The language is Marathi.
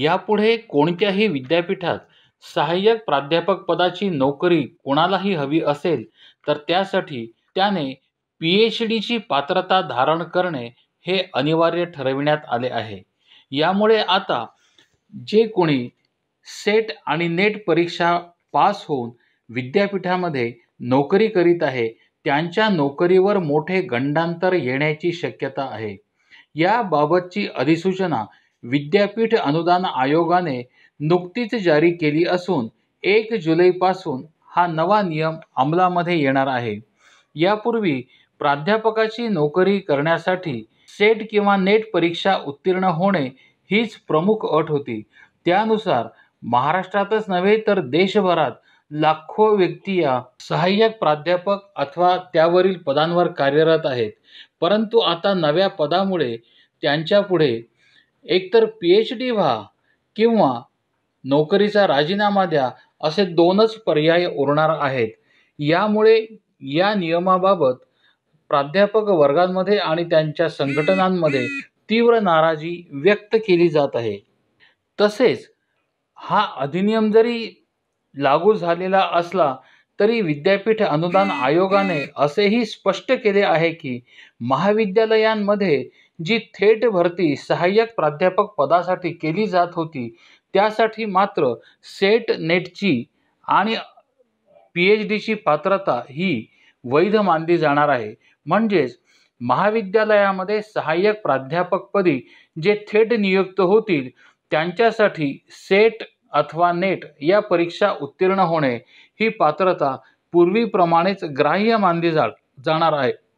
यापुढे कोणत्याही विद्यापीठात सहाय्यक प्राध्यापक पदाची नोकरी कोणालाही हवी असेल तर त्यासाठी त्याने पी एच डीची पात्रता धारण करणे हे अनिवार्य ठरविण्यात आले आहे यामुळे आता जे कोणी सेट आणि नेट परीक्षा पास होऊन विद्यापीठामध्ये नोकरी करीत आहे त्यांच्या नोकरीवर मोठे गंडांतर येण्याची शक्यता आहे याबाबतची अधिसूचना विद्यापीठ अनुदान आयोगाने नुकतीच जारी केली असून एक जुलैपासून हा नवा नियम अंमलामध्ये येणार आहे यापूर्वी प्राध्यापकाची नोकरी करण्यासाठी सेट किंवा नेट परीक्षा उत्तीर्ण होणे हीच प्रमुख अट होती त्यानुसार महाराष्ट्रातच नव्हे तर देशभरात लाखो व्यक्ती या सहाय्यक प्राध्यापक अथवा त्यावरील पदांवर कार्यरत आहेत परंतु आता नव्या पदामुळे त्यांच्यापुढे एकतर पी एच डी व्हा किंवा नोकरीचा राजीनामा द्या असे दोनच पर्याय उरणार आहेत यामुळे या नियमाबाबत प्राध्यापक वर्गांमध्ये आणि त्यांच्या संघटनांमध्ये तीव्र नाराजी व्यक्त केली जात आहे तसेच हा अधिनियम जरी लागू झालेला असला तरी विद्यापीठ अनुदान आयोगाने असेही स्पष्ट केले आहे की महाविद्यालयांमध्ये जी थेट भरती सहाय्यक प्राध्यापक पदासाठी केली जात होती त्यासाठी मात्र सेट नेटची आणि पी एच डीची पात्रता ही वैध मानली जाणार आहे म्हणजेच महाविद्यालयामध्ये सहाय्यक प्राध्यापकपदी जे थेट नियुक्त होतील त्यांच्यासाठी सेट अथवा नेट या परीक्षा उत्तीर्ण होणे ही पात्रता पूर्वीप्रमाणेच ग्राह्य मानली जा जाणार आहे